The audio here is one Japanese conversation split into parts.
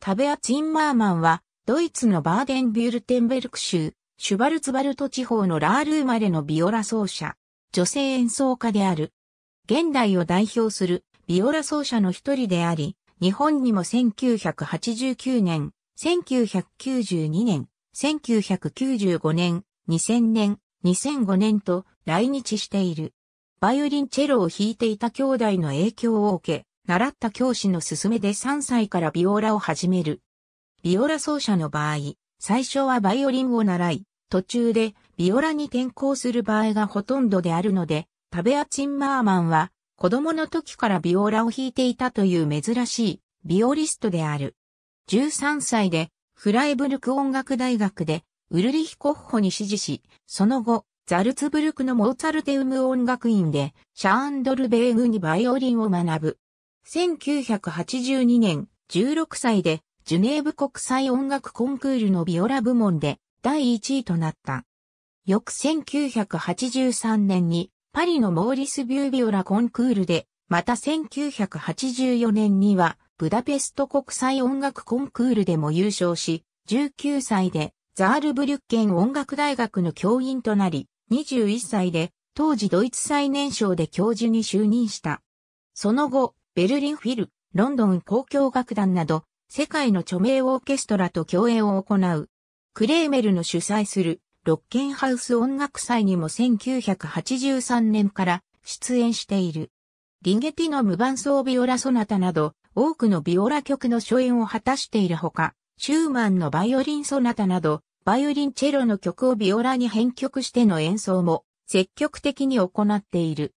タベア・ツインマーマンは、ドイツのバーデンビュルテンベルク州、シュバルツバルト地方のラール生まれのビオラ奏者、女性演奏家である。現代を代表するビオラ奏者の一人であり、日本にも1989年、1992年、1995年、2000年、2005年と来日している。バイオリンチェロを弾いていた兄弟の影響を受け、習った教師の勧めで3歳からビオラを始める。ビオラ奏者の場合、最初はバイオリンを習い、途中でビオラに転校する場合がほとんどであるので、タベア・チンマーマンは子供の時からビオラを弾いていたという珍しいビオリストである。13歳でフライブルク音楽大学でウルリヒ・コッホに師事し、その後、ザルツブルクのモーツァルテウム音楽院でシャーンドルベーグにバイオリンを学ぶ。1982年、16歳で、ジュネーブ国際音楽コンクールのビオラ部門で第1位となった。翌1983年にパリのモーリス・ビュービオラコンクールで、また1984年にはブダペスト国際音楽コンクールでも優勝し、19歳でザールブリュッケン音楽大学の教員となり、21歳で当時ドイツ最年少で教授に就任した。その後、ベルリンフィル、ロンドン公共楽団など、世界の著名オーケストラと共演を行う。クレーメルの主催する、ロッケンハウス音楽祭にも1983年から出演している。リゲティの無伴奏ビオラソナタなど、多くのビオラ曲の初演を果たしているほか、シューマンのバイオリンソナタなど、バイオリンチェロの曲をビオラに編曲しての演奏も積極的に行っている。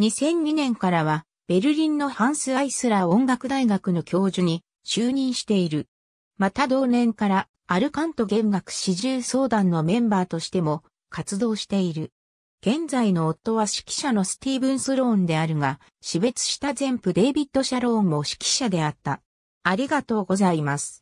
2002年からはベルリンのハンス・アイスラー音楽大学の教授に就任している。また同年からアルカント弦楽四重相談のメンバーとしても活動している。現在の夫は指揮者のスティーブン・スローンであるが、死別した前夫デイビッド・シャローンも指揮者であった。ありがとうございます。